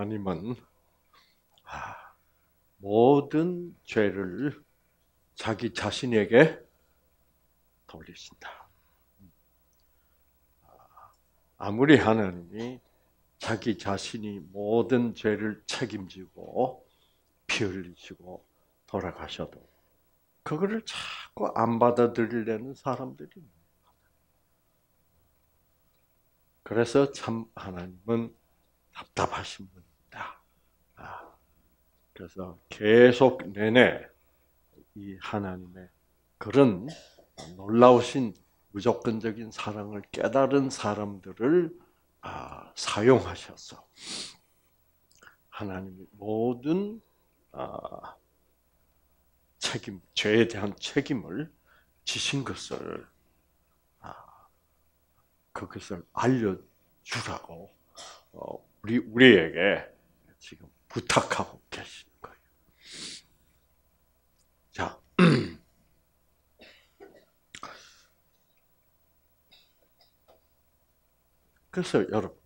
하나님은 아, 모든 죄를 자기 자신에게 돌리신다. 아, 아무리 하나님이 자기 자신이 모든 죄를 책임지고 피 흘리시고 돌아가셔도 그거를 자꾸 안 받아들이려는 사람들이 그래서 참 하나님은 답답하신 분. 그래서 계속 내내 이 하나님의 그런 놀라우신 무조건적인 사랑을 깨달은 사람들을 아, 사용하셔서 하나님의 모든 아, 책임, 죄에 대한 책임을 지신 것을 아, 그것을 알려주라고 어, 우리 우리에게 지금 부탁하고 계신. 그래서 여러분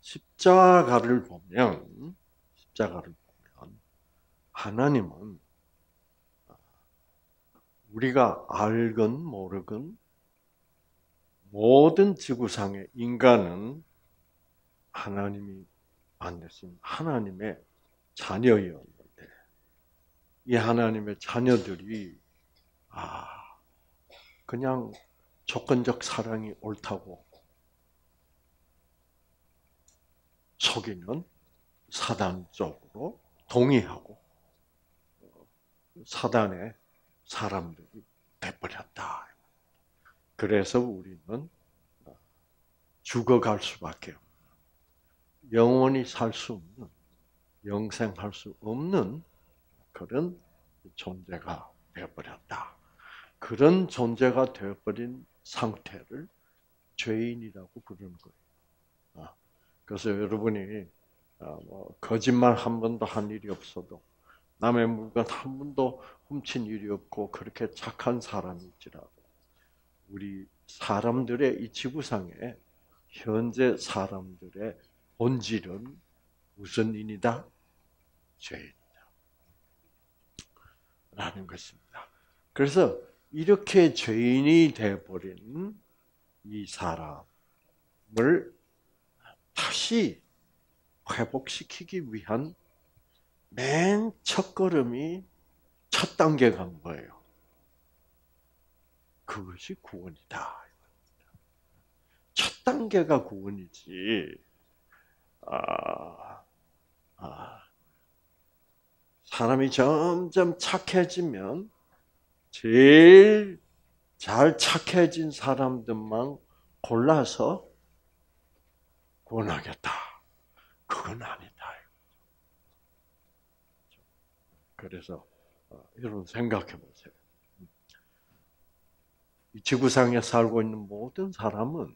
십자가를 보면 십자가를 보면 하나님은 어, 우리가 알건 모르건 모든 지구상의 인간은 하나님이 만드신 하나님의 자녀여 이 하나님의 자녀들이 아 그냥 조건적 사랑이 옳다고 속이는 사단 쪽으로 동의하고 사단의 사람들이 돼버렸다. 그래서 우리는 죽어갈 수밖에 없는, 영원히 살 수 없는, 영생할 수 없는 그런 존재가 되어버렸다. 그런 존재가 되어버린 상태를 죄인이라고 부르는 거예요. 어, 그래서 여러분이 어, 뭐 거짓말 한 번도 한 일이 없어도 남의 물건 한 번도 훔친 일이 없고 그렇게 착한 사람일지라도 우리 사람들의 이 지구상에 현재 사람들의 본질은 무슨 인이다? 죄인. 라는 것입니다. 그래서 이렇게 죄인이 되어버린 이 사람을 다시 회복시키기 위한 맨 첫걸음이 첫 단계 간 거예요. 그것이 구원이다. 첫 단계가 구원이지. 아, 아. 사람이 점점 착해지면 제일 잘 착해진 사람들만 골라서 구원하겠다. 그건 아니다. 그래서 여러분 어, 생각해 보세요. 지구상에 살고 있는 모든 사람은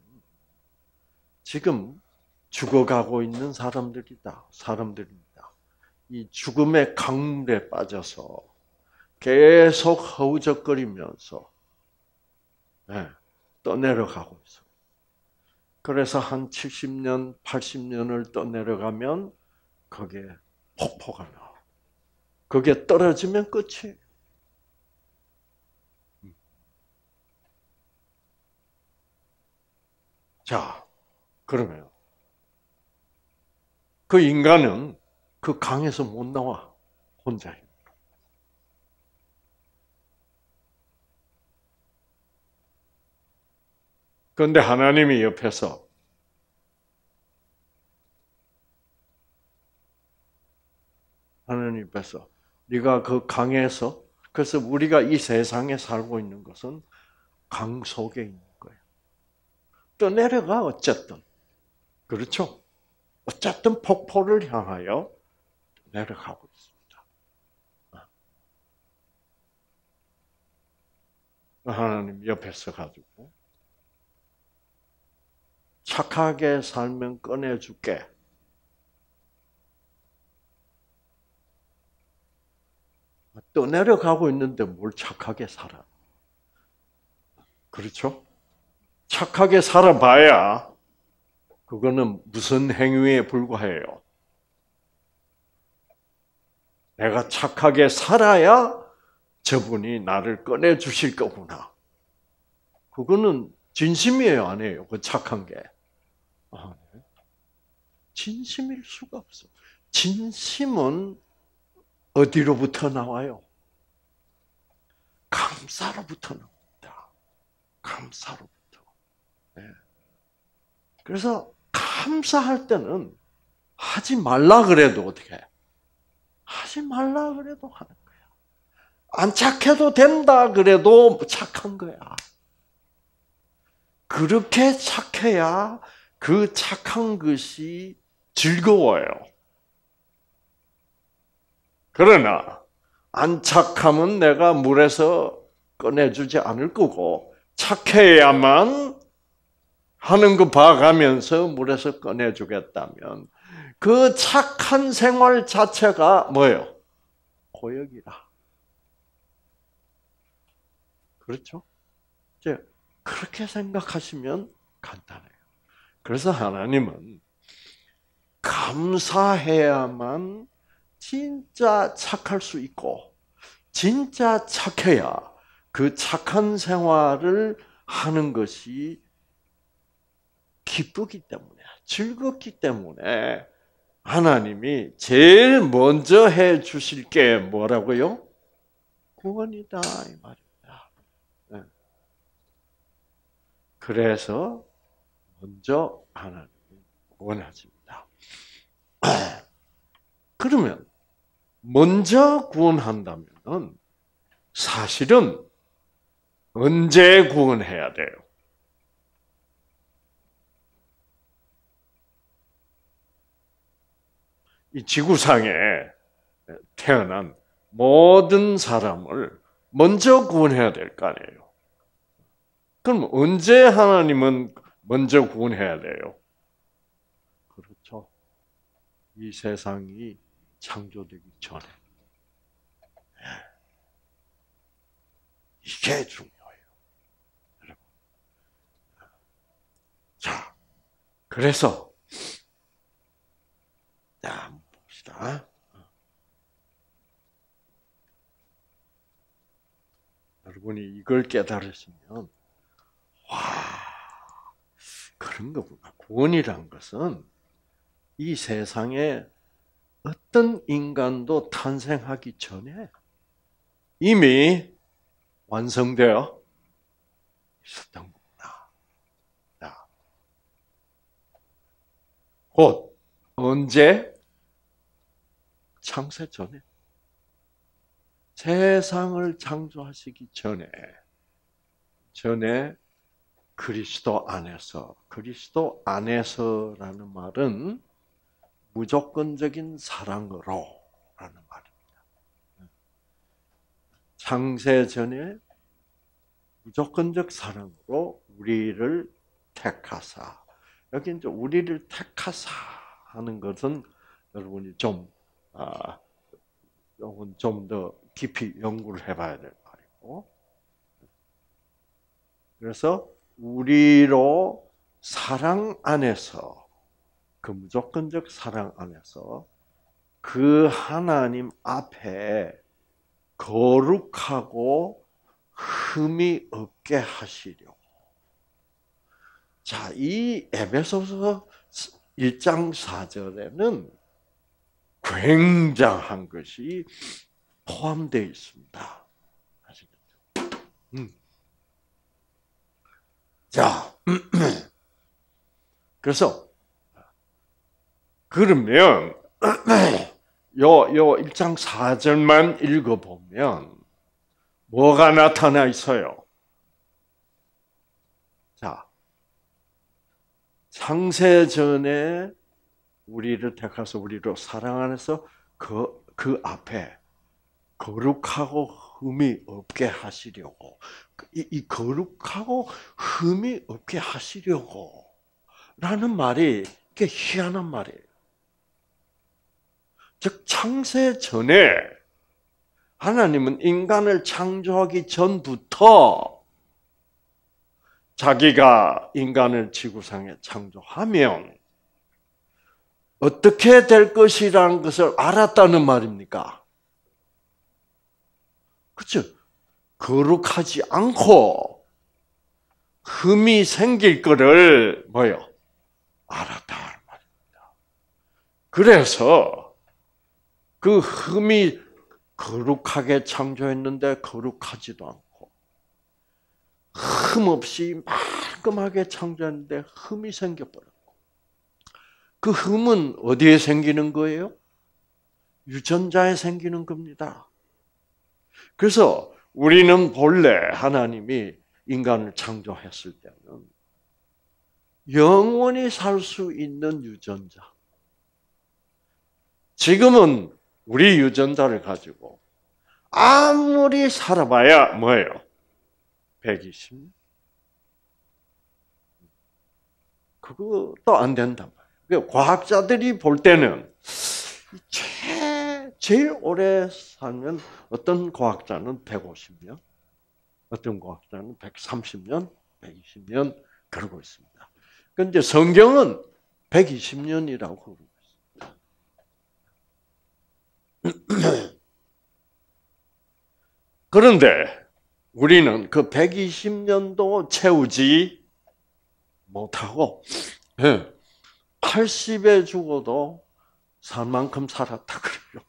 지금 죽어가고 있는 사람들이다. 사람들입니다. 이 죽음의 강물에 빠져서 계속 허우적거리면서 네, 떠내려가고 있어. 요 그래서 한 70년, 80년을 떠내려가면 거기에 폭포가 나와. 그게 떨어지면 끝이에요. 자, 그러면 그 인간은 그 강에서 못 나와 혼자. 그런데 하나님이 옆에서 하나님 옆에서 네가 그 강에서 그래서 우리가 이 세상에 살고 있는 것은 강 속에 있는 거예요. 또내려가 어쨌든 그렇죠. 어쨌든 폭포를 향하여 내려가고 있습니다. 어. 어, 하나님 옆에서 가지고 착하게 살면 꺼내줄게. 또 내려가고 있는데 뭘 착하게 살아. 그렇죠? 착하게 살아봐야 그거는 무슨 행위에 불과해요? 내가 착하게 살아야 저분이 나를 꺼내 주실 거구나. 그거는 진심이에요, 아니에요? 그 착한 게. 아, 네. 진심일 수가 없어. 진심은 어디로부터 나와요? 감사로부터 나옵니다. 감사로부터. 네. 그래서 감사할 때는 하지 말라 그래도 어떻게? 하지 말라 그래도 하는 거야. 안 착해도 된다 그래도 착한 거야. 그렇게 착해야 그 착한 것이 즐거워요. 그러나 안 착하면 내가 물에서 꺼내주지 않을 거고 착해야만 하는 거 봐가면서 물에서 꺼내주겠다면 그 착한 생활 자체가 뭐예요? 고역이다. 그렇죠? 이제 그렇게 생각하시면 간단해요. 그래서 하나님은 감사해야만 진짜 착할 수 있고, 진짜 착해야 그 착한 생활을 하는 것이 기쁘기 때문에, 즐겁기 때문에 하나님이 제일 먼저 해 주실 게 뭐라고요? 구원이다 이 말입니다. 네. 그래서 먼저 하나님 구원하십니다. 그러면 먼저 구원한다면은 사실은 언제 구원해야 돼요? 이 지구상에 태어난 모든 사람을 먼저 구원해야 될 거 아니에요. 그럼 언제 하나님은 먼저 구원해야 돼요? 그렇죠. 이 세상이 창조되기 전에. 이게 중요해요. 여러분. 자, 그래서, 야, 자. 여러분이 이걸 깨달으시면, 와, 그런 거구나. 구원이란 것은 이 세상에 어떤 인간도 탄생하기 전에 이미 완성되어 있었던 겁니다. 자, 곧, 언제, 창세 전에 세상을 창조하시기 전에 전에 그리스도 안에서 그리스도 안에서라는 말은 무조건적인 사랑으로라는 말입니다. 창세 전에 무조건적 사랑으로 우리를 택하사 여기 이제 우리를 택하사 하는 것은 여러분이 좀 아, 요건 좀 더 깊이 연구를 해봐야 될 말이고. 그래서 우리로 사랑 안에서 그 무조건적 사랑 안에서 그 하나님 앞에 거룩하고 흠이 없게 하시려고. 자, 이 에베소서 1장 4절에는 굉장한 것이 포함되어 있습니다. 아시겠죠? 음. 자, 그래서 그러면 요, 요 1장 4절만 읽어보면 뭐가 나타나 있어요? 자, 창세전에 우리를 택하서 우리로 사랑 안에서 그, 그 앞에 거룩하고 흠이 없게 하시려고 그 이, 이 거룩하고 흠이 없게 하시려고 라는 말이 꽤 희한한 말이에요. 즉 창세 전에 하나님은 인간을 창조하기 전부터 자기가 인간을 지구상에 창조하면 어떻게 될 것이라는 것을 알았다는 말입니까? 그죠 거룩하지 않고 흠이 생길 거를 뭐요? 알았다 말입니다. 그래서 그 흠이 거룩하게 창조했는데 거룩하지도 않고 흠 없이 말끔하게 창조했는데 흠이 생겨버려. 그 흠은 어디에 생기는 거예요? 유전자에 생기는 겁니다. 그래서 우리는 본래 하나님이 인간을 창조했을 때는 영원히 살 수 있는 유전자. 지금은 우리 유전자를 가지고 아무리 살아봐야 뭐예요? 120? 그것도 안 된단 말이에요. 그 과학자들이 볼 때는 제일 오래 사는 어떤 과학자는 150년, 어떤 과학자는 130년, 120년 그러고 있습니다. 그런데 그러니까 성경은 120년이라고 그러고 있습니다. 그런데 우리는 그 120년도 채우지 못하고 예, 80에 죽어도 살 만큼 살았다 그래요.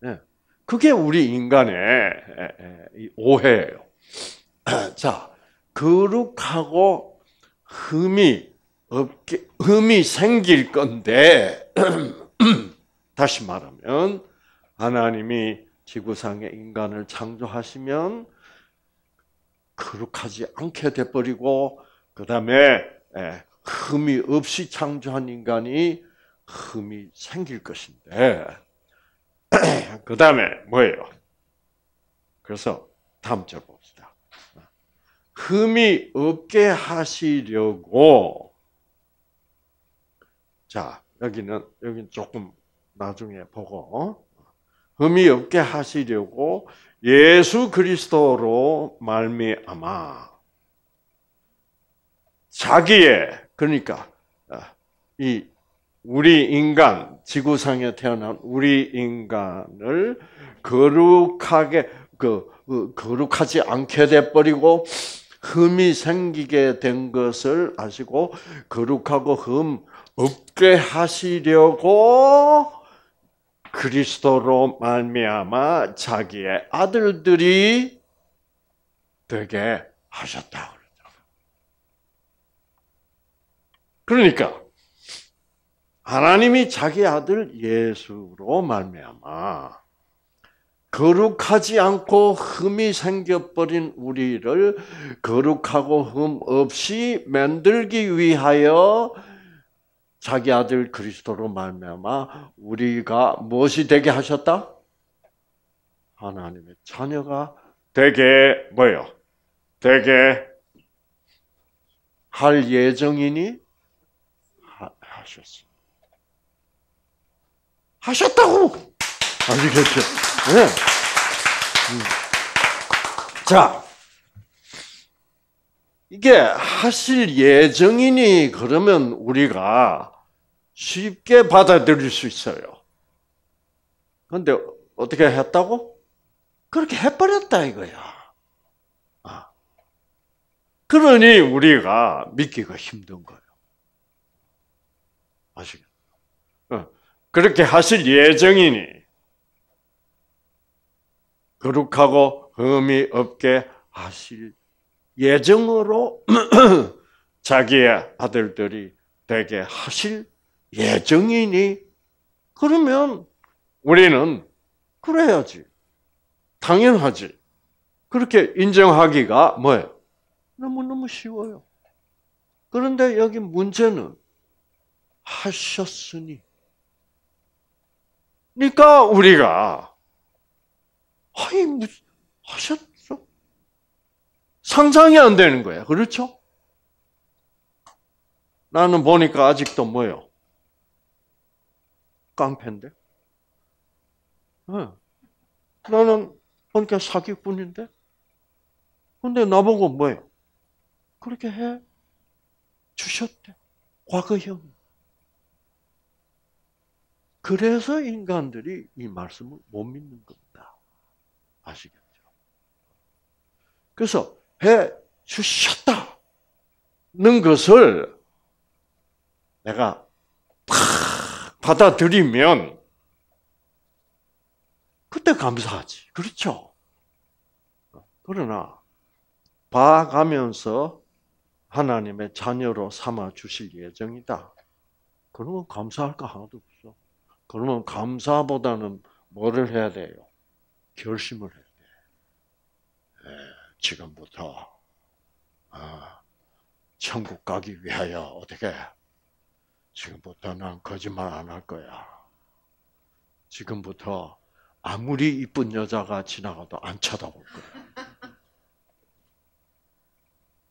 네. 그게 우리 인간의 예, 예, 오해예요. 자, 거룩하고 흠이 없게 흠이 생길 건데 다시 말하면 하나님이 지구상에 인간을 창조하시면 거룩하지 않게 돼 버리고 그다음에 흠이 없이 창조한 인간이 흠이 생길 것인데 그 다음에 뭐예요? 그래서 다음 절 봅시다. 흠이 없게 하시려고 자 여기는 여기 조금 나중에 보고 흠이 없게 하시려고 예수 그리스도로 말미암아 자기의 그러니까 아, 이 우리 인간 지구상에 태어난 우리 인간을 거룩하게 그, 그 거룩하지 않게 돼 버리고 흠이 생기게 된 것을 아시고 거룩하고 흠 없게 하시려고 그리스도로 말미암아 자기의 아들들이 되게 하셨다 그러니까 하나님이 자기 아들 예수로 말미암아 거룩하지 않고 흠이 생겨버린 우리를 거룩하고 흠 없이 만들기 위하여 자기 아들 그리스도로 말미암아 우리가 무엇이 되게 하셨다? 하나님의 자녀가 되게 뭐요? 되게 할 예정이니 하셨습니다. 하셨다고! 아시겠죠? 그렇죠. 네. 음. 자, 이게 하실 예정이니 그러면 우리가 쉽게 받아들일 수 있어요. 근데 어떻게 했다고? 그렇게 해버렸다 이거야. 아. 그러니 우리가 믿기가 힘든 거예요. 아시겠죠? 어. 그렇게 하실 예정이니 거룩하고 흠이 없게 하실 예정으로 자기의 아들들이 되게 하실 예정이니 그러면 우리는 그래야지 당연하지 그렇게 인정하기가 뭐예요? 너무너무 쉬워요. 그런데 여기 문제는 하셨으니. 그러니까 우리가 아이 무슨 뭐 하셨어? 상상이 안 되는 거야. 그렇죠? 나는 보니까 아직도 뭐요? 깡패인데? 네. 나는 보니까 사기꾼인데? 근데 나보고 뭐예요? 그렇게 해 주셨대. 과거형. 그래서 인간들이 이 말씀을 못 믿는 겁니다. 아시겠죠? 그래서 해 주셨다는 것을 내가 받아들이면 그때 감사하지. 그렇죠? 그러나 봐가면서 하나님의 자녀로 삼아 주실 예정이다. 그러면 감사할 거 하나도 없죠. 그러면 감사보다는 뭐를 해야 돼요? 결심을 해야 돼. 네, 지금부터 아, 천국 가기 위하여 어떻게? 지금부터 난 거짓말 안 할 거야. 지금부터 아무리 이쁜 여자가 지나가도 안 쳐다볼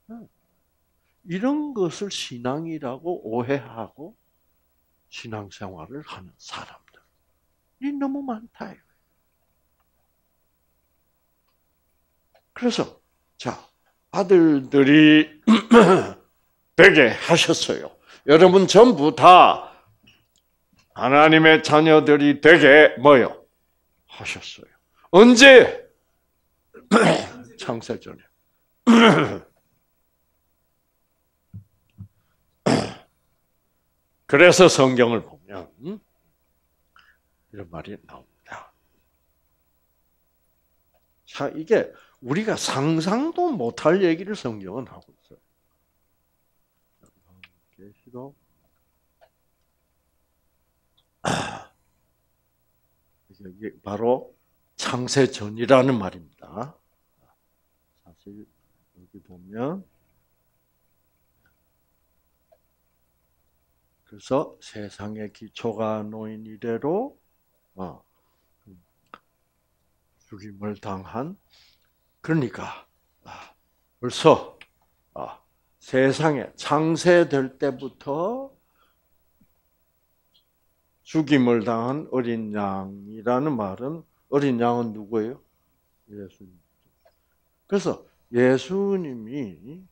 거야. 이런 것을 신앙이라고 오해하고 신앙생활을 하는 사람들이 너무 많다. 그래서 자 아들들이 되게 하셨어요. 여러분 전부 다 하나님의 자녀들이 되게 뭐요 하셨어요. 언제 창세전에 그래서 성경을 보면 이런 말이 나옵니다. 이게 우리가 상상도 못할 얘기를 성경은 하고 있어요. 계시도 여기 바로 창세 전이라는 말입니다. 사실 여기 보면 그래서 세상의 기초가 놓인 이래로 어, 죽임을 당한 그러니까 아, 벌써 아, 세상에 창세될 때부터 죽임을 당한 어린 양이라는 말은 어린 양은 누구예요? 예수님. 그래서 예수님이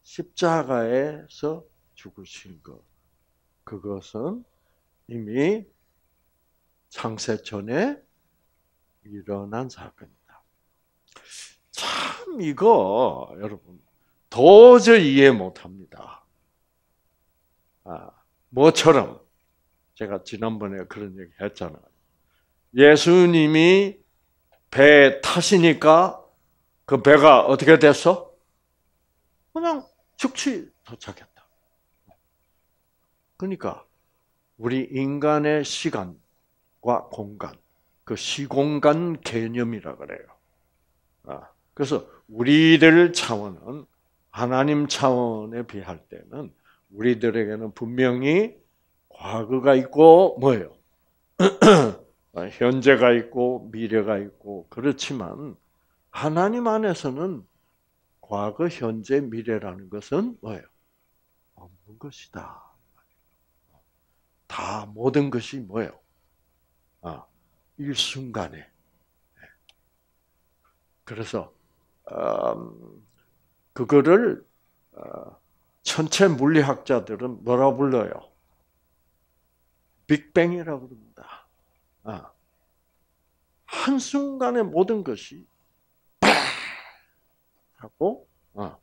십자가에서 죽으신 것. 그것은 이미 창세 전에 일어난 사건이다. 참 이거 여러분 도저히 이해 못합니다. 아, 뭐처럼 제가 지난번에 그런 얘기 했잖아요. 예수님이 배 타시니까 그 배가 어떻게 됐어? 그냥 즉시 도착했다. 그러니까 우리 인간의 시간과 공간, 그 시공간 개념이라 그래요. 아, 그래서 우리들 차원은 하나님 차원에 비할 때는 우리들에게는 분명히 과거가 있고 뭐예요? 아, 현재가 있고 미래가 있고 그렇지만 하나님 안에서는 과거, 현재, 미래라는 것은 뭐예요? 없는 것이다. 다 모든 것이 뭐예요? 아, 일순간에. 예. 그래서 음, 그거를 어, 천체 물리학자들은 뭐라 불러요? 빅뱅이라고 부릅니다. 아, 한순간에 모든 것이 하고 어.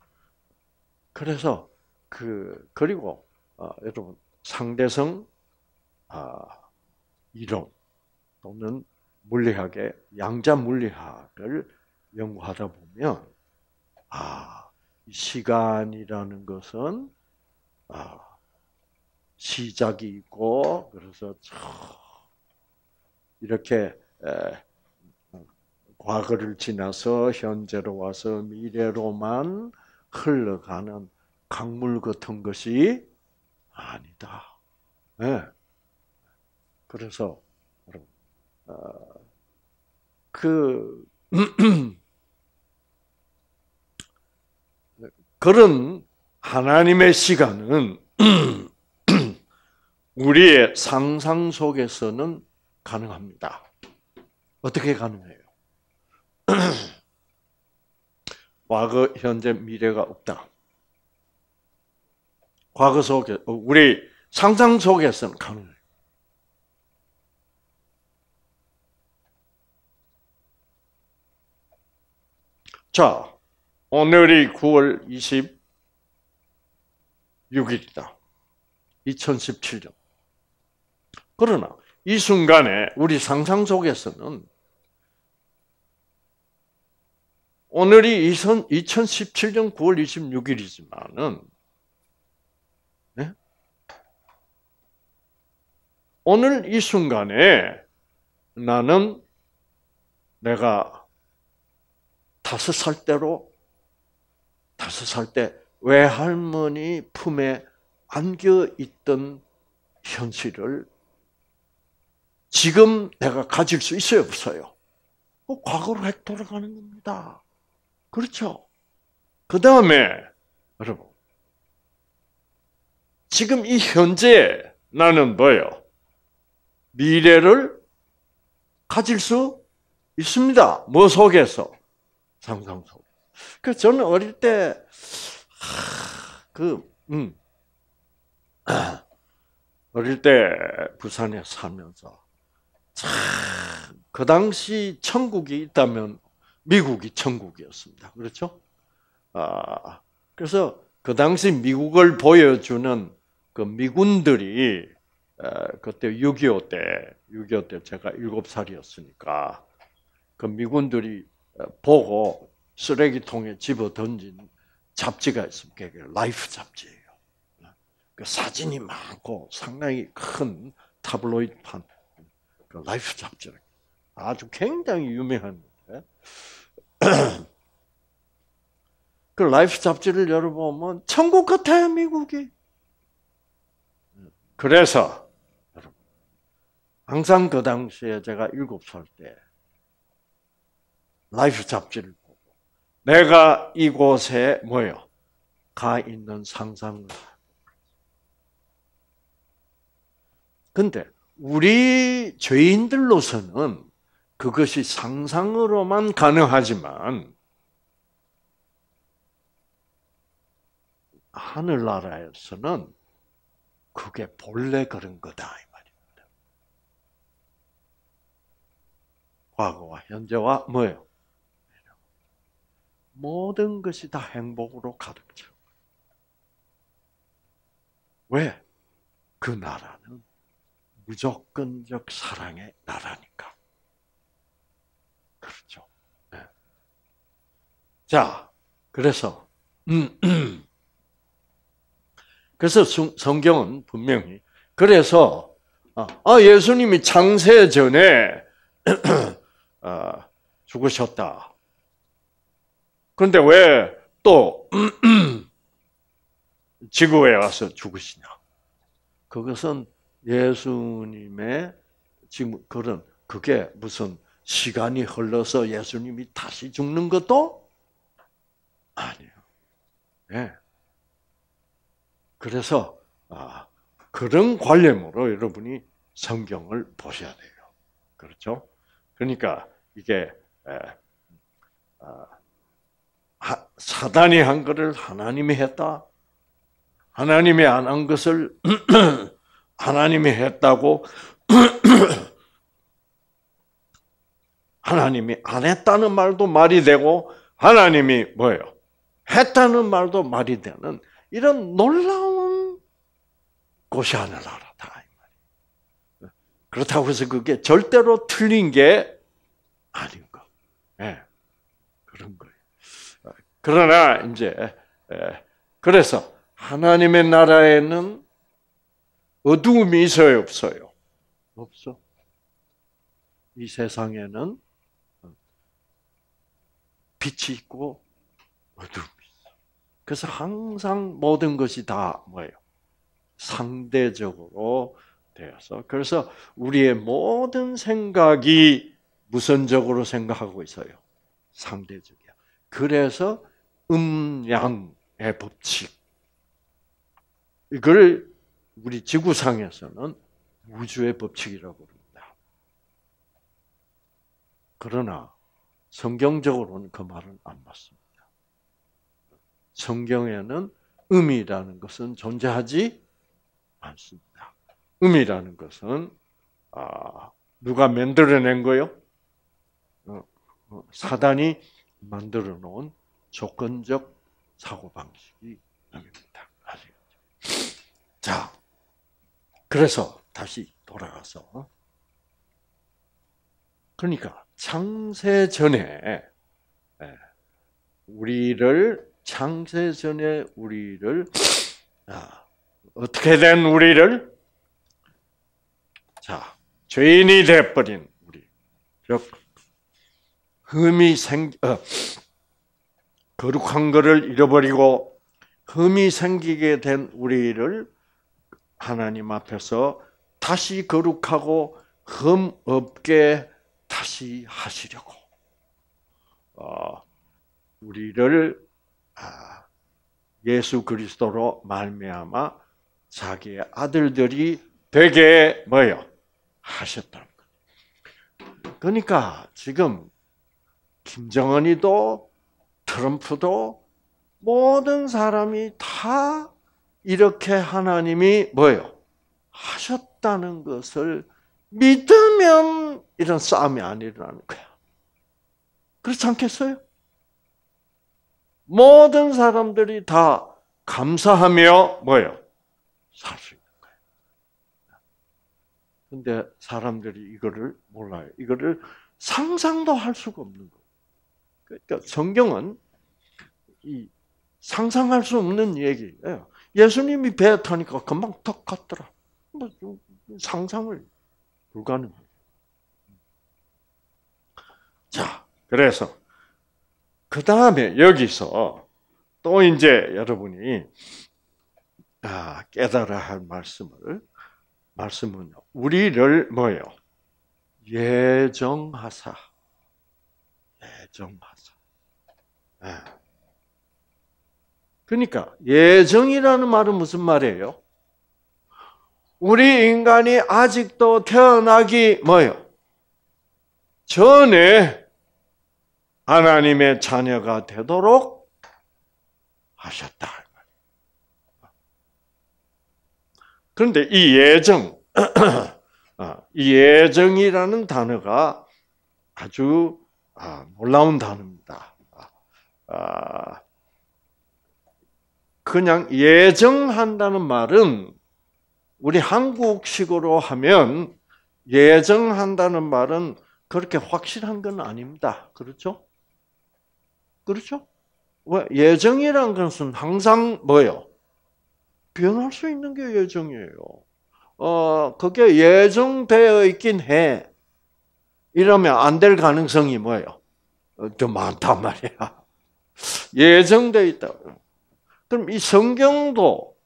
그래서 그 그리고 어, 여러분 상대성 아, 이론 또는 물리학의 양자 물리학을 연구하다 보면 아 시간이라는 것은 아, 시작이 있고 그래서 이렇게 과거를 지나서 현재로 와서 미래로만 흘러가는 강물 같은 것이 아니다. 네. 그래서 어, 그 그런 하나님의 시간은 우리의 상상 속에서는 가능합니다. 어떻게 가능해요? 과거, 현재, 미래가 없다. 과거 속에 우리 상상 속에서는 가능해요. 자, 오늘이 9월 26일이다. 2017년. 그러나 이 순간에 우리 상상 속에서는 오늘이 2017년 9월 26일이지만은 네? 오늘 이 순간에 나는 내가 다섯 살 때로 다섯 살 때 외할머니 품에 안겨 있던 현실을 지금 내가 가질 수 있어요, 없어요? 뭐 과거로 획 돌아가는 겁니다. 그렇죠? 그 다음에, 여러분. 지금 이 현재 나는 뭐예요? 미래를 가질 수 있습니다. 뭐 속에서? 상상속. 그 저는 어릴 때, 그, 음, 어릴 때 부산에 살면서, 참, 그 당시 천국이 있다면 미국이 천국이었습니다. 그렇죠? 아, 그래서 그 당시 미국을 보여주는 그 미군들이 그때 6.25 때, 6.25때 제가 7살이었으니까 그 미군들이 어, 보고 쓰레기통에 집어 던진 잡지가 있습니다. 그게 라이프 잡지예요. 그 사진이 많고 상당히 큰 타블로이드판 그 라이프 잡지 아주 굉장히 유명한데 그 라이프 잡지를 열어보면 천국 같아요 미국이. 그래서 항상 그 당시에 제가 일곱 살때 라이프 잡지를 보고 내가 이곳에 뭐요? 가 있는 상상을 근데 우리 죄인들로서는 그것이 상상으로만 가능하지만 하늘나라에서는 그게 본래 그런 거다 이 말입니다. 과거와 현재와 뭐예요? 모든 것이 다 행복으로 가득 차. 왜? 그 나라는 무조건적 사랑의 나라니까. 그렇죠. 네. 자, 그래서 그래서 성경은 분명히 그래서 어, 아 예수님이 창세 전에 어, 죽으셨다. 그런데 왜 또 지구에 와서 죽으시냐? 그것은 예수님의 지금 그런 그게 무슨 시간이 흘러서 예수님이 다시 죽는 것도 아니에요. 네. 그래서 아, 그런 관념으로 여러분이 성경을 보셔야 돼요. 그렇죠? 그러니까 이게 에, 아, 사단이 한 것을 하나님이 했다. 하나님이 안 한 것을 하나님이 했다고 하나님이 안 했다는 말도 말이 되고 하나님이 뭐예요? 했다는 말도 말이 되는 이런 놀라운 곳이 하늘나라다. 그렇다고 해서 그게 절대로 틀린 게 아닌 거. 예. 네. 그런 거. 그러나 이제 그래서 하나님의 나라에는 어두움이 있어요, 없어요? 없어. 이 세상에는 빛이 있고 어둠이 있어. 그래서 항상 모든 것이 다 뭐예요? 상대적으로 되어서 그래서 우리의 모든 생각이 무선적으로 생각하고 있어요. 상대적이야. 그래서 음양의 법칙. 이걸 우리 지구상에서는 우주의 법칙이라고 부릅니다. 그러나 성경적으로는 그 말은 안 맞습니다. 성경에는 음이라는 것은 존재하지 않습니다. 음이라는 것은 아, 누가 만들어낸 거요? 어, 어, 사단이 만들어 놓은 조건적 사고방식이 됩니다. 아시겠죠? 자, 그래서 다시 돌아가서 그러니까 창세 전에 예, 우리를 창세 전에 우리를 아, 어떻게 된 우리를 자 죄인이 돼버린 우리 즉 흠이 생 어, 거룩한 것을 잃어버리고 흠이 생기게 된 우리를 하나님 앞에서 다시 거룩하고 흠 없게 다시 하시려고 어, 우리를 아, 예수 그리스도로 말미암아 자기의 아들들이 되게 뭐요 하셨다는 거요 그러니까 지금 김정은이도 트럼프도 모든 사람이 다 이렇게 하나님이 뭐요 하셨다는 것을 믿으면 이런 싸움이 안일어는 거야. 그렇지 않겠어요? 모든 사람들이 다 감사하며 뭐요 살 수 있는 거예요. 근데 사람들이 이거를 몰라요. 이거를 상상도 할 수가 없는 거예요. 그러니까 성경은 이 상상할 수 없는 얘기예요. 예수님이 배 타니까 금방 턱 갔더라. 뭐 상상을 불가능. 자, 그래서 그 다음에 여기서 또 이제 여러분이 아, 깨달아할 말씀을 말씀은 우리를 뭐예요? 예정하사. 예정하사. 예. 그러니까 예정이라는 말은 무슨 말이에요? 우리 인간이 아직도 태어나기 뭐요? 전에 하나님의 자녀가 되도록 하셨다. 그런데 이 예정, 아, 이 예정이라는 단어가 아주 아, 놀라운 단어입니다. 아, 그냥 예정한다는 말은 우리 한국식으로 하면 예정한다는 말은 그렇게 확실한 건 아닙니다. 그렇죠? 그렇죠? 왜 예정이란 것은 항상 뭐요? 변할 수 있는 게 예정이에요. 어, 그게 예정되어 있긴 해. 이러면 안 될 가능성이 뭐예요? 더 어, 많단 말이야. 예정되어 있다고. 그럼 이 성경도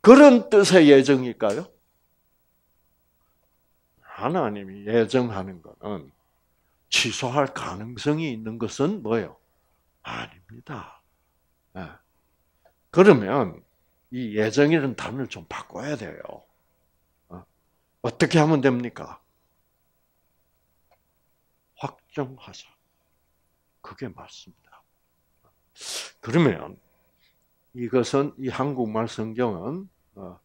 그런 뜻의 예정일까요? 하나님이 예정하는 것은 취소할 가능성이 있는 것은 뭐예요? 아닙니다. 네. 그러면 이 예정이라는 단어를 좀 바꿔야 돼요. 어? 어떻게 하면 됩니까? 확정하자. 그게 맞습니다. 그러면 이것은 이 한국말 성경은 어,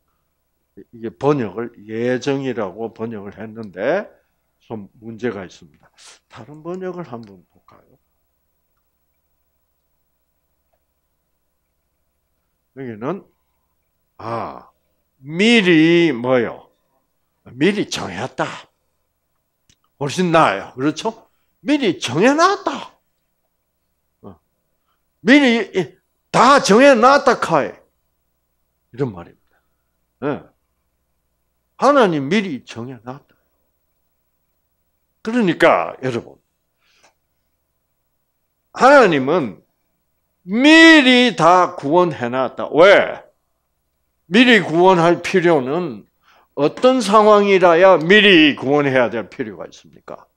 이게 번역을 예정이라고 번역을 했는데 좀 문제가 있습니다. 다른 번역을 한번 볼까요? 여기는 아 미리 뭐요? 미리 정했다. 훨씬 나아요. 그렇죠? 미리 정해놨다. 미리 다 정해놨다 카이. 이런 말입니다. 네. 하나님 미리 정해놨다. 그러니까 여러분 하나님은 미리 다 구원해놨다. 왜? 미리 구원할 필요는 어떤 상황이라야 미리 구원해야 될 필요가 있습니까?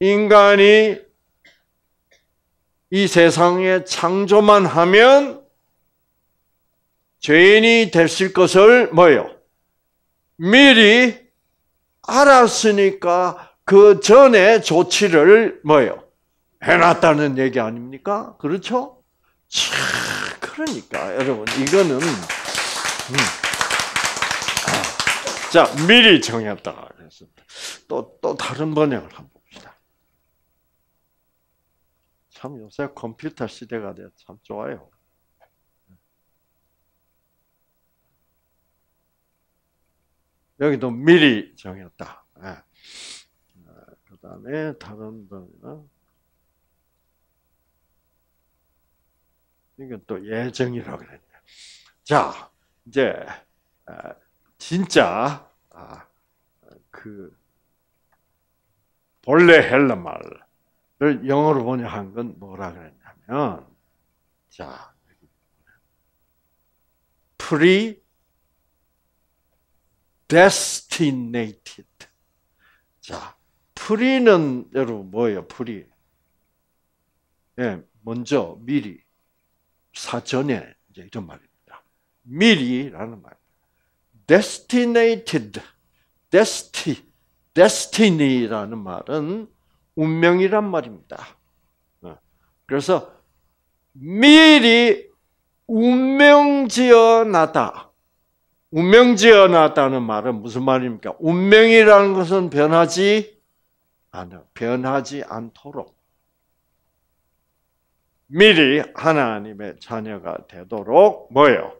인간이 이세상에 창조만 하면 죄인이 됐을 것을 뭐요? 미리 알았으니까 그 전에 조치를 뭐요? 해놨다는 얘기 아닙니까? 그렇죠? 참, 그러니까 여러분 이거는 음. 아, 자 미리 정했다 그랬습니다. 또또 다른 번역을 합니다. 참 요새 컴퓨터 시대가 돼참 좋아요. 여기도 미리 정했다. 네. 예. 어, 그 다음에 다른 거는 이건 또 예정이라고 그랬네. 자, 이제 어, 진짜 아, 그 본래 헬라말 영어로 번역한 건 뭐라 그랬냐면 자 프리 e d e s t i n 자 프리는 여러분 뭐예요 프리 예 먼저 미리 사전에 이제 이런 말입니다 미리라는 말 destinated d e s t 라는 말은 운명이란 말입니다. 어. 그래서 미리 운명지어놨다. 운명지어놨다는 말은 무슨 말입니까? 운명이라는 것은 변하지 않아. 변하지 않도록. 미리 하나님의 자녀가 되도록 뭐요?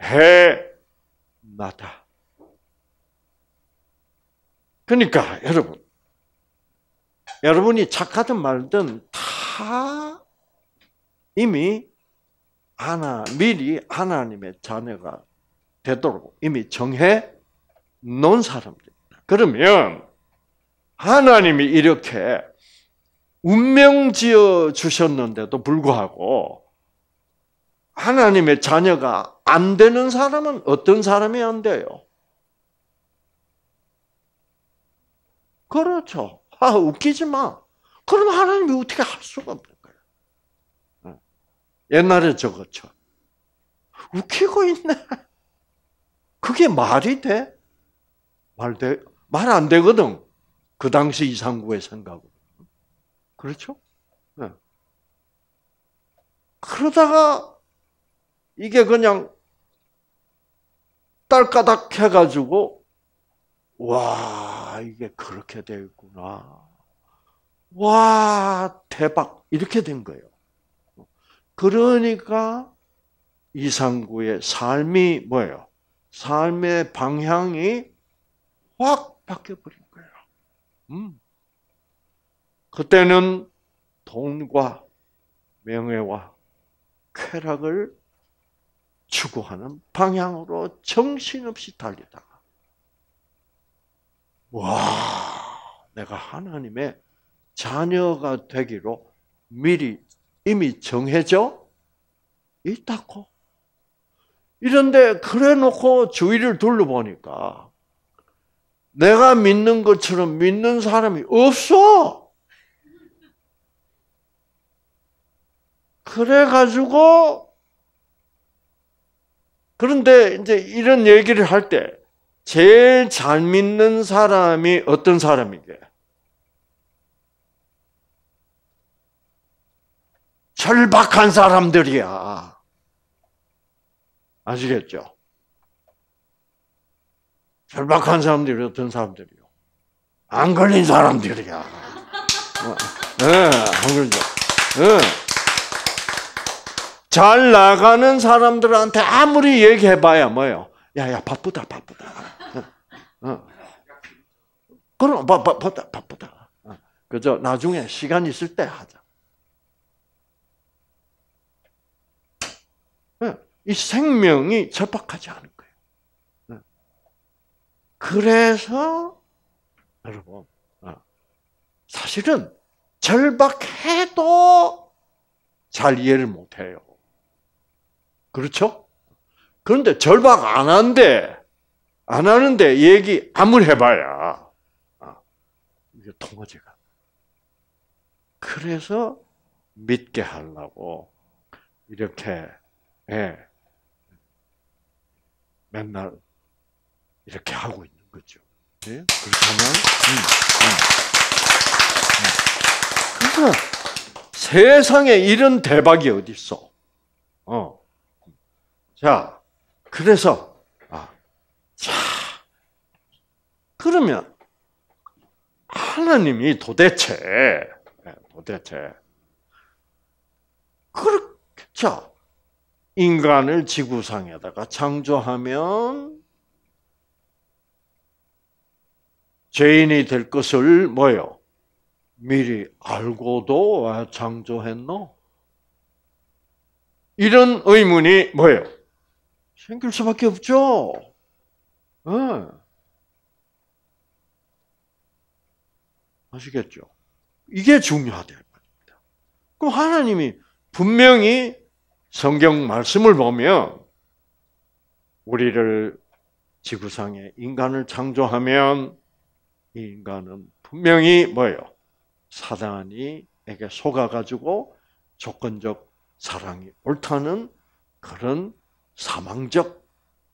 해놨다. 그러니까 여러분 여러분이 착하든 말든 다 이미 하나 미리 하나님의 자녀가 되도록 이미 정해 놓은 사람들입니다. 그러면 하나님이 이렇게 운명 지어 주셨는데도 불구하고 하나님의 자녀가 안 되는 사람은 어떤 사람이 안 돼요? 그렇죠. 아, 웃기지 마. 그럼 하나님이 어떻게 할 수가 없는 거야. 옛날에 저거처 웃기고 있네. 그게 말이 돼? 말 돼? 말 안 되거든. 그 당시 이상구의 생각으로. 그렇죠? 네. 그러다가 이게 그냥 딸까닥 해가지고 와, 이게 그렇게 되구나. 와, 대박. 이렇게 된 거예요. 그러니까 이상구의 삶이 뭐예요? 삶의 방향이 확 바뀌어버린 거예요. 음. 그때는 돈과 명예와 쾌락을 추구하는 방향으로 정신없이 달리다 와, 내가 하나님의 자녀가 되기로 미리 이미 정해져 있다고. 이런데 그래 놓고 주위를 둘러보니까 내가 믿는 것처럼 믿는 사람이 없어. 그래 가지고 그런데 이제 이런 얘기를 할때 제일 잘 믿는 사람이 어떤 사람이게? 절박한 사람들이야. 아시겠죠? 절박한 사람들이 어떤 사람들이요? 안 걸린 사람들이야. 네, 안 걸려. 네. 예. 잘 나가는 사람들한테 아무리 얘기해봐야 뭐요? 야야 바쁘다 바쁘다. 어. 그럼 바, 바, 바쁘다 바쁘다. 어. 그죠? 나중에 시간 있을 때 하자. 어. 이 생명이 절박하지 않은 거예요. 어. 그래서 여러분 사실은 절박해도 잘 이해를 못해요. 그렇죠? 그런데 절박 안 한데 안 하는데 얘기 아무리 해봐야 아, 통하지가. 그래서 믿게 하려고 이렇게 예, 맨날 이렇게 하고 있는 거죠. 예? 그렇다면 음, 음, 음. 그러니 세상에 이런 대박이 어디 있어? 어. 자, 그래서 그러면 하나님이 도대체 예, 도대체 그렇죠 인간을 지구상에다가 창조하면 죄인이 될 것을 뭐요? 미리 알고도 아, 창조했노? 이런 의문이 뭐예요? 생길 수밖에 없죠. 네. 아시겠죠? 이게 중요하다. 그럼 하나님이 분명히 성경 말씀을 보면 우리를 지구상에 인간을 창조하면 이 인간은 분명히 뭐예요? 사단이에게 속아가지고 조건적 사랑이 옳다는 그런 사망적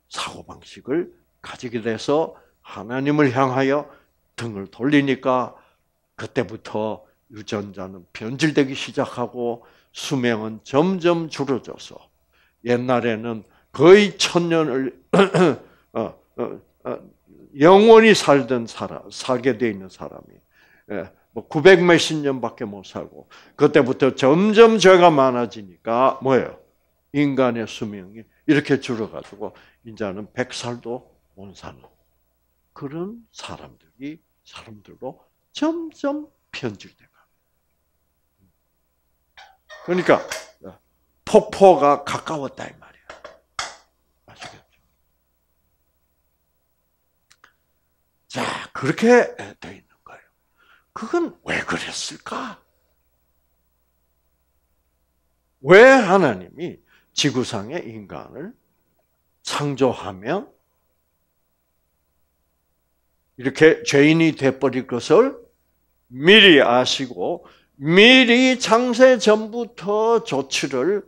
사고방식을 가지게 돼서 하나님을 향하여 등을 돌리니까 그때부터 유전자는 변질되기 시작하고 수명은 점점 줄어져서 옛날에는 거의 천년을 어, 어, 어, 영원히 살던 사람 살게 돼 있는 사람이 9 0 0 몇십 년밖에 못 살고 그때부터 점점 죄가 많아지니까 뭐예요? 인간의 수명이 이렇게 줄어가지고 이제는 100살도 못 사는 그런 사람들이 사람들로 점점 편질되고 그러니까 폭포가 가까웠다 이말이에 아시겠죠? 자 그렇게 돼 있는 거예요. 그건 왜 그랬을까? 왜 하나님이 지구상의 인간을 창조하며 이렇게 죄인이 돼버릴 것을 미리 아시고 미리 창세 전부터 조치를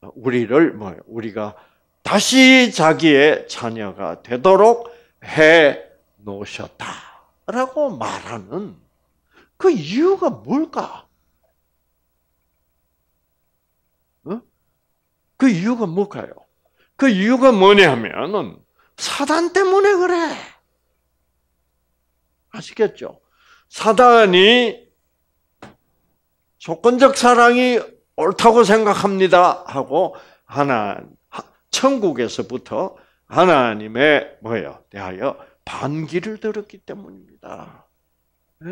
우리를 뭐 우리가 다시 자기의 자녀가 되도록 해 놓으셨다라고 말하는 그 이유가 뭘까? 어? 그 이유가 뭘까요? 그 이유가 뭐냐면은 사단 때문에 그래. 아시겠죠? 사단이 조건적 사랑이 옳다고 생각합니다 하고 하나 천국에서부터 하나님의 뭐요 대하여 반기를 들었기 때문입니다. 네.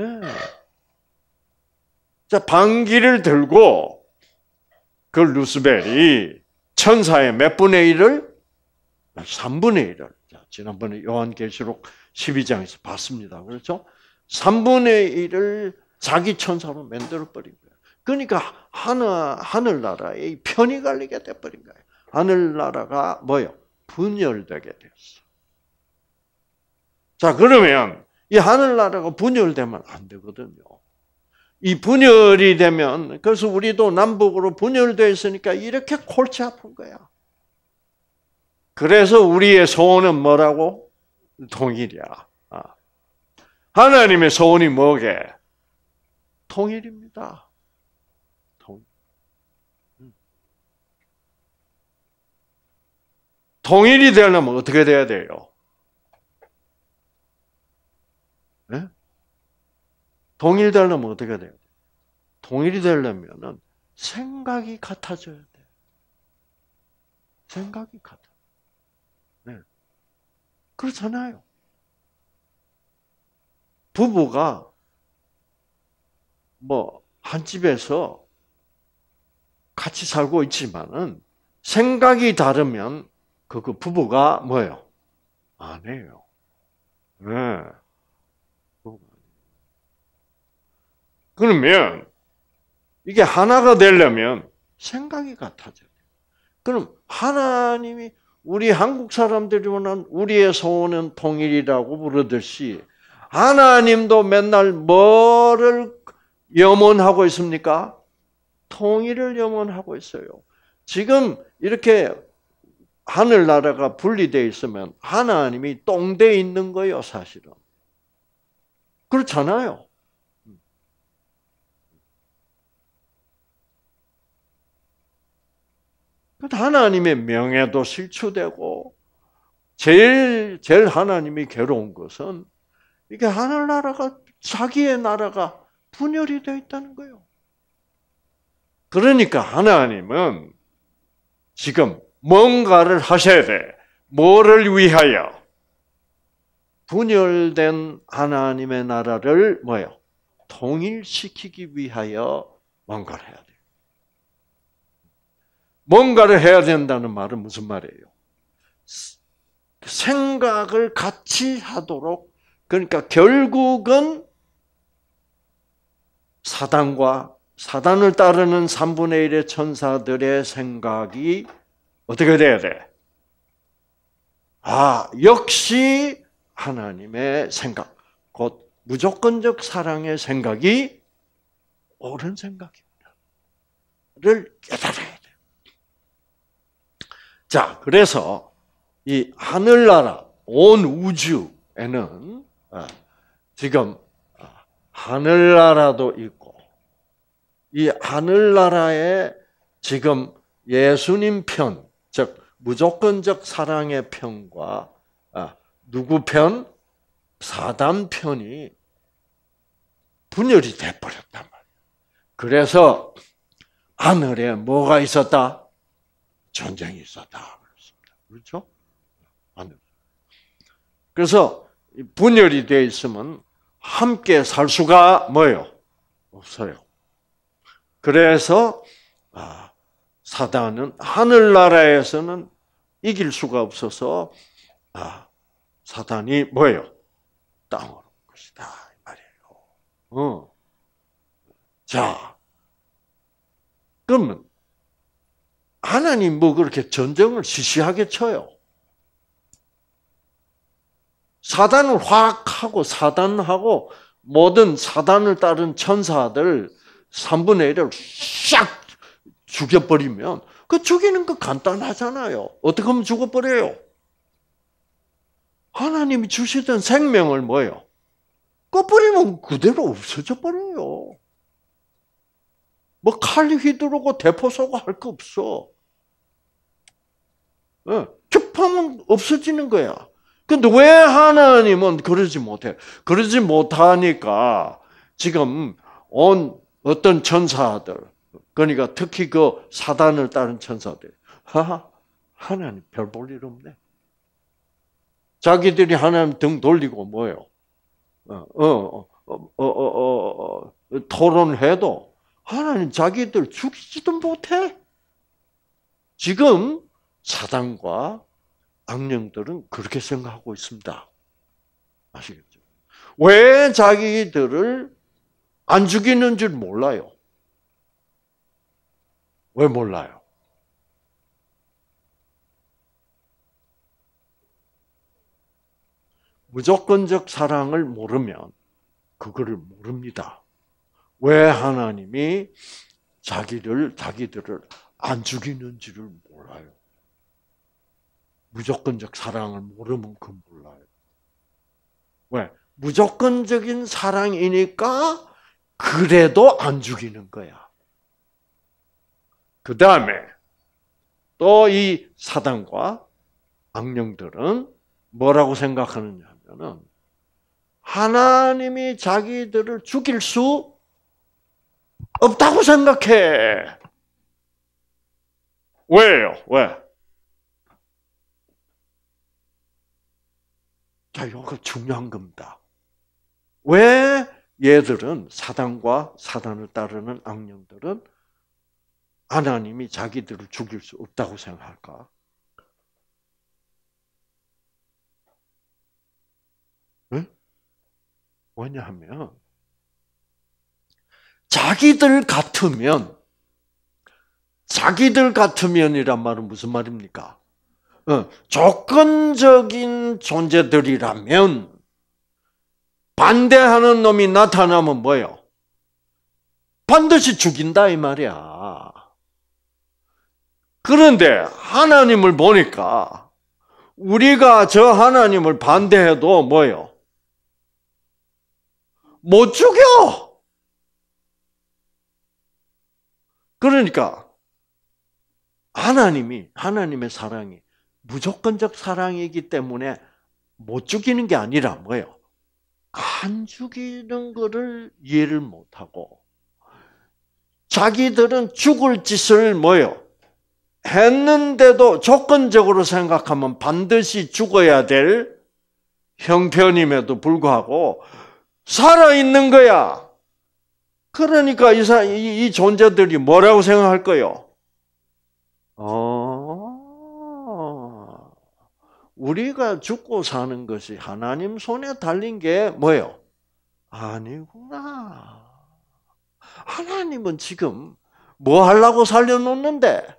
자 반기를 들고 그 루스벨이 천사의 몇 분의 1을 3분의 1을 지난번에 요한계시록 12장에서 봤습니다. 그렇죠? 3분의 1을 자기 천사로 만들어버린 거예요. 그러니까 하나, 하늘나라의 편이 갈리게 돼버린 거예요. 하늘나라가 뭐요? 예 분열되게 되었어 자, 그러면 이 하늘나라가 분열되면 안 되거든요. 이 분열이 되면, 그래서 우리도 남북으로 분열되어 있으니까 이렇게 골치 아픈 거야. 그래서 우리의 소원은 뭐라고? 통일이야. 아. 하나님의 소원이 뭐게? 통일입니다. 통. 음. 일이 되려면 어떻게 돼야 돼요? 네? 통일 되려면 어떻게 돼요? 통일이 되려면 생각이 같아져야 돼. 생각이 같아. 그렇잖아요. 부부가 뭐 한 집에서 같이 살고 있지만은 생각이 다르면 그, 그 부부가 뭐예요? 안 해요. 네. 그러면 이게 하나가 되려면 생각이 같아져요. 그럼 하나님이 우리 한국 사람들이 원한 우리의 소원은 통일이라고 부르듯이 하나님도 맨날 뭐를 염원하고 있습니까? 통일을 염원하고 있어요. 지금 이렇게 하늘나라가 분리되어 있으면 하나님이 똥돼 있는 거예요, 사실은. 그렇잖아요. 하나님의 명예도 실추되고 제일 제일 하나님이 괴로운 것은 이게 하늘나라가 자기의 나라가 분열이 되어 있다는 거예요. 그러니까 하나님은 지금 뭔가를 하셔야 돼. 뭐를 위하여? 분열된 하나님의 나라를 뭐요? 통일시키기 위하여 뭔가를 해야 돼. 뭔가를 해야 된다는 말은 무슨 말이에요? 생각을 같이 하도록 그러니까 결국은 사단과 사단을 따르는 3분의 1의 천사들의 생각이 어떻게 돼야 돼? 아, 역시 하나님의 생각, 곧 무조건적 사랑의 생각이 옳은 생각입니다.를 깨달아요. 자, 그래서 이 하늘나라, 온 우주에는 어, 지금 어, 하늘나라도 있고, 이 하늘나라에 지금 예수님 편, 즉, 무조건적 사랑의 편과 어, 누구 편? 사단 편이 분열이 돼버렸단 말이에요. 그래서 하늘에 뭐가 있었다? 전쟁이 있었다. 그렇습니다. 그렇죠? 안 그래서 분열이 되어 있으면 함께 살 수가 뭐요? 없어요. 그래서 아, 사단은 하늘나라에서는 이길 수가 없어서 아, 사단이 뭐요 땅으로 것이다 이 말이에요. 어. 자, 그러면 하나님 뭐 그렇게 전쟁을 시시하게 쳐요. 사단을 확 하고 사단하고 모든 사단을 따른 천사들 3분의 1을 싹 죽여버리면 그 죽이는 거 간단하잖아요. 어떻게 하면 죽어버려요? 하나님이 주시던 생명을 뭐예요? 꺼버리면 그대로 없어져 버려요. 뭐칼 휘두르고 대포 쏘고 할 거 없어. 예. 어, 급하면 없어지는 거야. 근데 왜 하나님은 그러지 못해? 그러지 못하니까 지금 온 어떤 천사들, 그러니까 특히 그 사단을 따른 천사들, 하하, 하나님 별 볼 일 없네. 자기들이 하나님 등 돌리고 뭐요? 어, 어, 어, 어, 어, 어, 어, 어, 토론해도 하나님 자기들 죽이지도 못해. 지금 사단과 악령들은 그렇게 생각하고 있습니다. 아시겠죠? 왜 자기들을 안 죽이는 줄 몰라요. 왜 몰라요? 무조건적 사랑을 모르면 그거를 모릅니다. 왜 하나님이 자기를 자기들을 안 죽이는지를 몰라요. 무조건적 사랑을 모르면 그 몰라요. 왜? 무조건적인 사랑이니까 그래도 안 죽이는 거야. 그 다음에 또 이 사단과 악령들은 뭐라고 생각하느냐 하면은 하나님이 자기들을 죽일 수 없다고 생각해. 왜요? 왜? 자, 이거 중요한 겁니다. 왜 얘들은 사단과 사단을 따르는 악령들은 하나님이 자기들을 죽일 수 없다고 생각할까? 응? 왜냐하면 자기들 같으면, 자기들 같으면이란 말은 무슨 말입니까? 어, 조건적인 존재들이라면 반대하는 놈이 나타나면 뭐예요? 반드시 죽인다 이 말이야. 그런데 하나님을 보니까 우리가 저 하나님을 반대해도 뭐예요? 못 죽여! 그러니까 하나님이 하나님의 사랑이 무조건적 사랑이기 때문에 못 죽이는 게 아니라 뭐예요? 안 죽이는 거를 이해를 못 하고 자기들은 죽을 짓을 뭐요? 예 했는데도 조건적으로 생각하면 반드시 죽어야 될 형편임에도 불구하고 살아있는 거야. 그러니까 이, 사, 이, 이 존재들이 뭐라고 생각할 거요? 어, 우리가 죽고 사는 것이 하나님 손에 달린 게 뭐예요? 아니구나. 하나님은 지금 뭐 하려고 살려놓는데?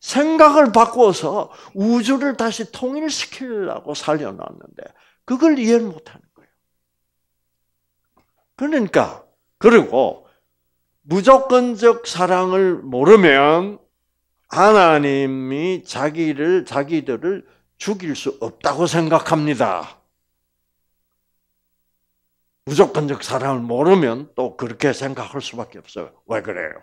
생각을 바꾸서 우주를 다시 통일시키려고 살려놨는데, 그걸 이해를 못하는 거예요. 그러니까, 그리고 무조건적 사랑을 모르면 하나님이 자기를 자기들을 죽일 수 없다고 생각합니다. 무조건적 사랑을 모르면 또 그렇게 생각할 수밖에 없어요. 왜 그래요?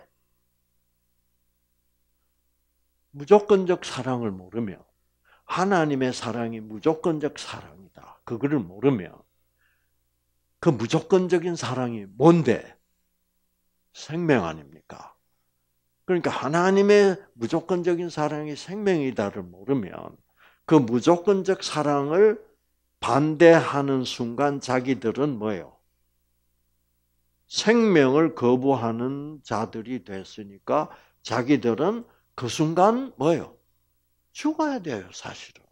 무조건적 사랑을 모르면 하나님의 사랑이 무조건적 사랑이다. 그거를 모르면 그 무조건적인 사랑이 뭔데? 생명 아닙니까? 그러니까 하나님의 무조건적인 사랑이 생명이다를 모르면 그 무조건적 사랑을 반대하는 순간 자기들은 뭐예요? 생명을 거부하는 자들이 됐으니까 자기들은 그 순간 뭐예요? 죽어야 돼요, 사실은.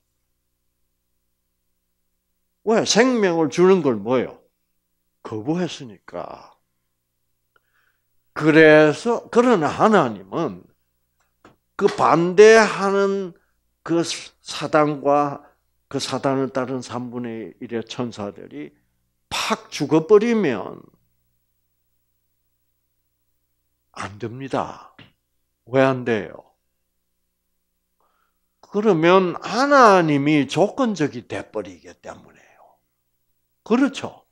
왜? 생명을 주는 걸 뭐예요? 거부했으니까. 그래서 그러나 하나님은 그 반대하는 그 사단과 그 사단을 따른 3분의 1의 천사들이 팍 죽어버리면 안 됩니다. 왜 안 돼요? 그러면 하나님이 조건적이 돼버리기 때문에요. 그렇죠?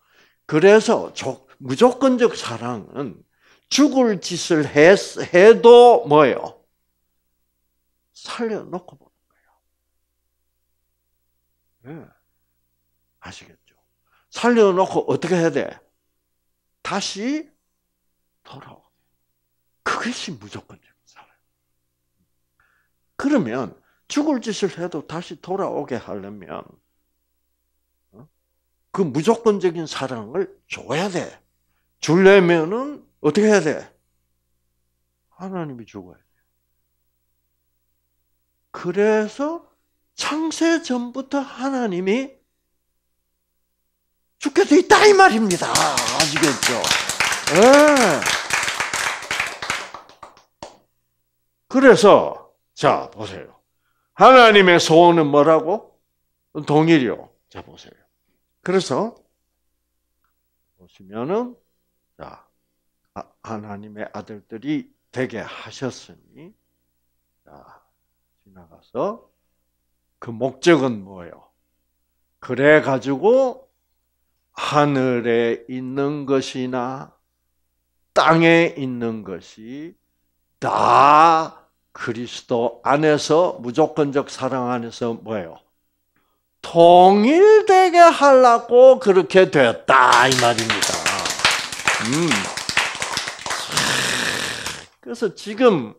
그래서 무조건적 사랑은 죽을 짓을 해, 해도 뭐예요? 살려놓고 보는 거예요. 네. 아시겠죠? 살려놓고 어떻게 해야 돼? 다시 돌아오. 그것이 무조건적 사랑. 그러면 죽을 짓을 해도 다시 돌아오게 하려면 그 무조건적인 사랑을 줘야 돼. 줄려면은 어떻게 해야 돼? 하나님이 죽어야 돼. 그래서 창세 전부터 하나님이 죽게 돼 있다 이 말입니다. 아시겠죠? 네. 그래서 자 보세요. 하나님의 소원은 뭐라고? 동일이요. 자 보세요. 그래서 보시면은 자 하나님의 아들들이 되게 하셨으니 자 지나가서 그 목적은 뭐예요? 그래 가지고 하늘에 있는 것이나 땅에 있는 것이 다 그리스도 안에서 무조건적 사랑 안에서 뭐예요? 통일되게 하려고 그렇게 되었다 이 말입니다. 음. 그래서 지금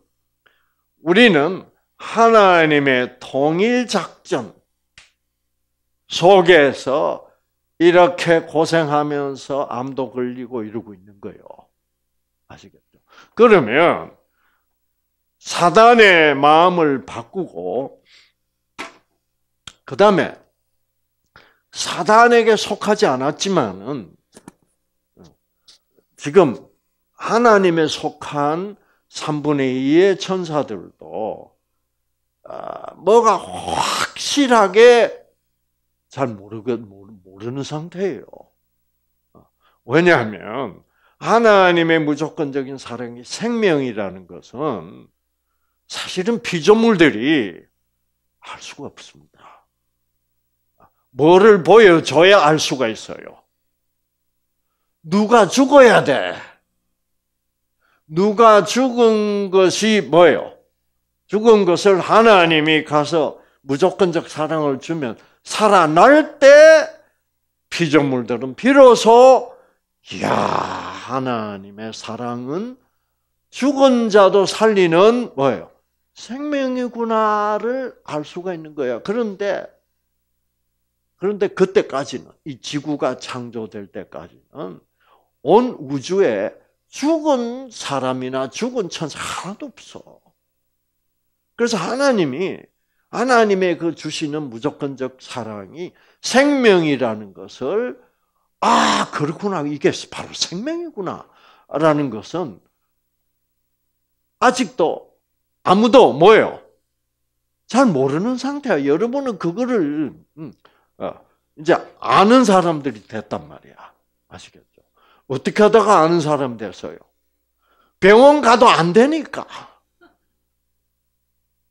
우리는 하나님의 통일 작전 속에서 이렇게 고생하면서 암도 걸리고 이러고 있는 거예요. 아시겠죠? 그러면 사단의 마음을 바꾸고 그 다음에 사단에게 속하지 않았지만은 지금 하나님에 속한 3분의 2의 천사들도 아, 뭐가 확실하게 잘 모르는 상태예요. 왜냐하면 하나님의 무조건적인 사랑이 생명이라는 것은 사실은 피조물들이 할 수가 없습니다. 뭐를 보여줘야 알 수가 있어요. 누가 죽어야 돼. 누가 죽은 것이 뭐예요? 죽은 것을 하나님이 가서 무조건적 사랑을 주면 살아날 때 피조물들은 비로소 야 하나님의 사랑은 죽은 자도 살리는 뭐예요? 생명이구나를 알 수가 있는 거야. 그런데 그런데 그때까지는 이 지구가 창조될 때까지는 온 우주에 죽은 사람이나 죽은 천사 하나도 없어. 그래서 하나님이 하나님의 그 주시는 무조건적 사랑이 생명이라는 것을 아 그렇구나 이게 바로 생명이구나라는 것은 아직도 아무도 뭐예요 잘 모르는 상태야. 여러분은 그거를 음, 어. 이제 아는 사람들이 됐단 말이야. 아시겠죠? 어떻게 하다가 아는 사람 됐어요? 병원 가도 안 되니까.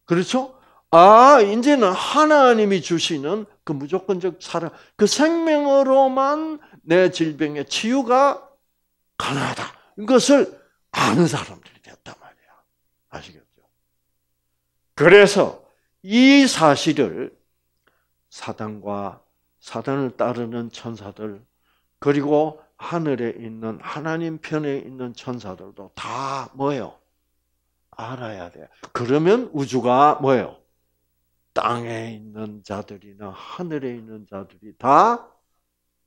그렇죠? 아, 이제는 하나님이 주시는 그 무조건적 사랑, 그 생명으로만 내 질병의 치유가 가능하다. 이것을 아는 사람들이 됐단 말이야. 아시겠죠? 그래서 이 사실을 사단과 사단을 따르는 천사들 그리고 하늘에 있는 하나님 편에 있는 천사들도 다 뭐예요? 알아야 돼. 그러면 우주가 뭐예요? 땅에 있는 자들이나 하늘에 있는 자들이 다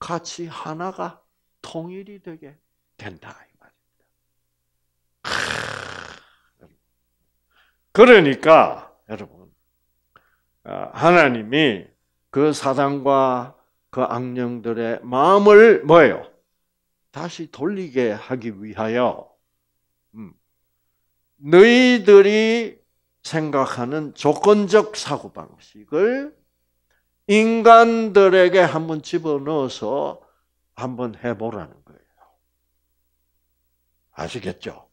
같이 하나가 통일이 되게 된다 이 말입니다. 그러니까 여러분 아, 하나님이 그 사단과 그 악령들의 마음을 뭐예요? 다시 돌리게 하기 위하여 음. 너희들이 생각하는 조건적 사고방식을 인간들에게 한번 집어넣어서 한번 해보라는 거예요. 아시겠죠?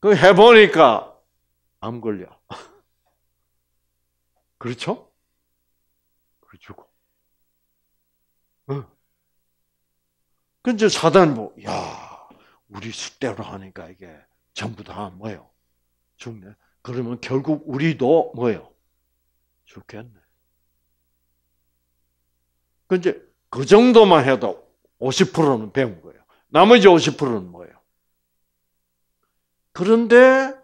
그 해보니까 안 걸려. 그렇죠? 그렇죠. 어. 근데 사단 뭐, 야, 우리 숫대로 하니까 이게 전부 다 뭐예요? 죽네. 그러면 결국 우리도 뭐예요? 죽겠네. 근데 그 정도만 해도 50%는 배운 거예요. 나머지 50%는 뭐예요? 그런데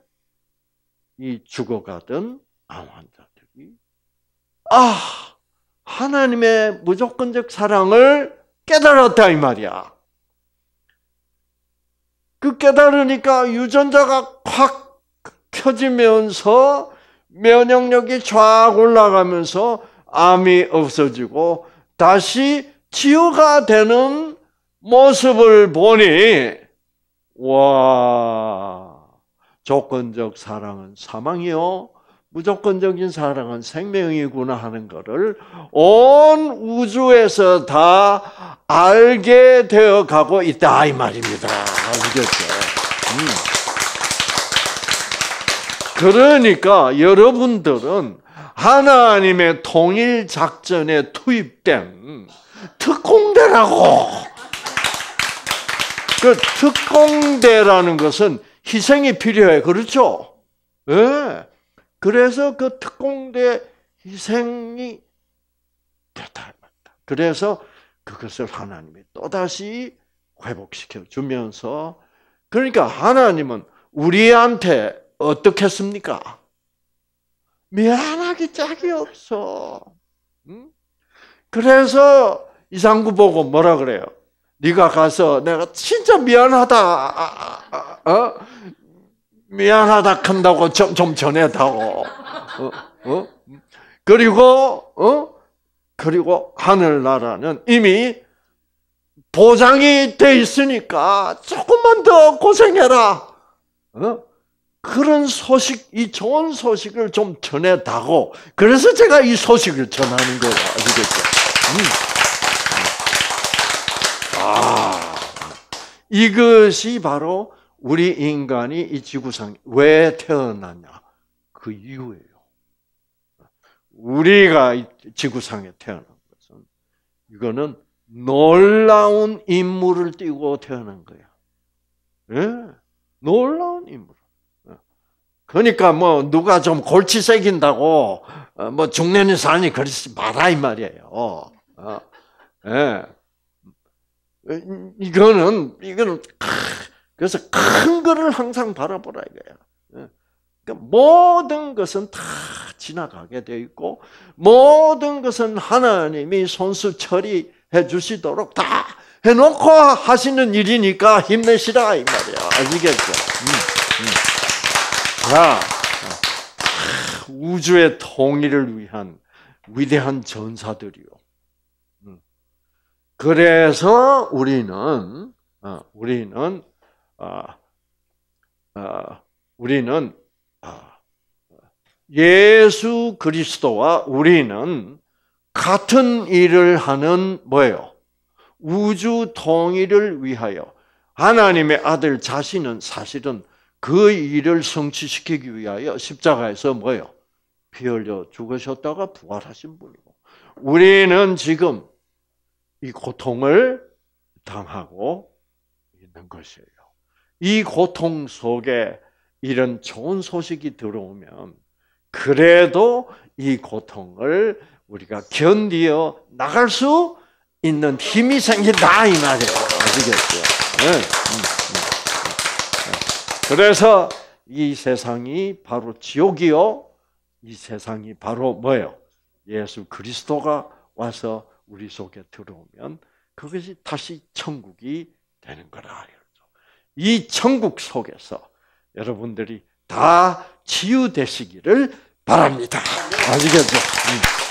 이 죽어가던 암환자 아, 하나님의 무조건적 사랑을 깨달았다 이 말이야. 그 깨달으니까 유전자가 확 켜지면서 면역력이 쫙 올라가면서 암이 없어지고 다시 치유가 되는 모습을 보니 와 조건적 사랑은 사망이요 무조건적인 사랑은 생명이구나 하는 것을 온 우주에서 다 알게 되어 가고 있다 이 말입니다. 아시겠죠? 음. 그러니까 여러분들은 하나님의 통일 작전에 투입된 특공대라고. 그 특공대라는 것은 희생이 필요해. 그렇죠? 예. 네. 그래서 그 특공대 희생이 됐다. 그래서 그것을 하나님이 또다시 회복시켜 주면서 그러니까 하나님은 우리한테 어떻게 했습니까? 미안하기 짝이 없어. 그래서 이상구 보고 뭐라 그래요? 네가 가서 내가 진짜 미안하다. 아, 아, 아, 어? 미안하다 한다고 좀, 좀 전해다오. 어? 어? 그리고, 어? 그리고 하늘나라는 이미 보장이 돼 있으니까 조금만 더 고생해라. 어? 그런 소식, 이 좋은 소식을 좀 전해다고. 그래서 제가 이 소식을 전하는 거예요. 아시겠죠? 음. 아, 이것이 바로 우리 인간이 이 지구상 왜 태어났냐? 그 이유예요. 우리가 이 지구상에 태어난 것은 이거는 놀라운 임무를 띠고 태어난 거야. 예? 놀라운 인물. 예. 그러니까 뭐 누가 좀 골치 새긴다고 어, 뭐 중년인 사람 그러지 마라 이 말이에요. 어? 예. 음, 이거는 이거는 그래서 큰 거를 항상 바라보라 이거야. 예. 그러니까 모든 것은 다 지나가게 되어 있고 모든 것은 하나님이 손수 처리해 주시도록 다 해놓고 하시는 일이니까 힘내시라 이 말이야. 아시겠죠? 음, 음. 자, 우주의 통일을 위한 위대한 전사들이요. 음. 그래서 우리는 어, 우리는 아, 아, 우리는 아, 예수 그리스도와 우리는 같은 일을 하는 뭐예요? 우주 통일을 위하여 하나님의 아들 자신은 사실은 그 일을 성취시키기 위하여 십자가에서 뭐예요? 피 흘려 죽으셨다가 부활하신 분이고 우리는 지금 이 고통을 당하고 있는 것이에요. 이 고통 속에 이런 좋은 소식이 들어오면 그래도 이 고통을 우리가 견디어 나갈 수 있는 힘이 생긴다 이 말이에요. 아시겠죠? 네. 음, 음, 음, 그래서 이 세상이 바로 지옥이요. 이 세상이 바로 뭐예요? 예수 그리스도가 와서 우리 속에 들어오면 그것이 다시 천국이 되는 거라. 이 천국 속에서 여러분들이 다 치유되시기를 바랍니다. 아시겠죠? 음.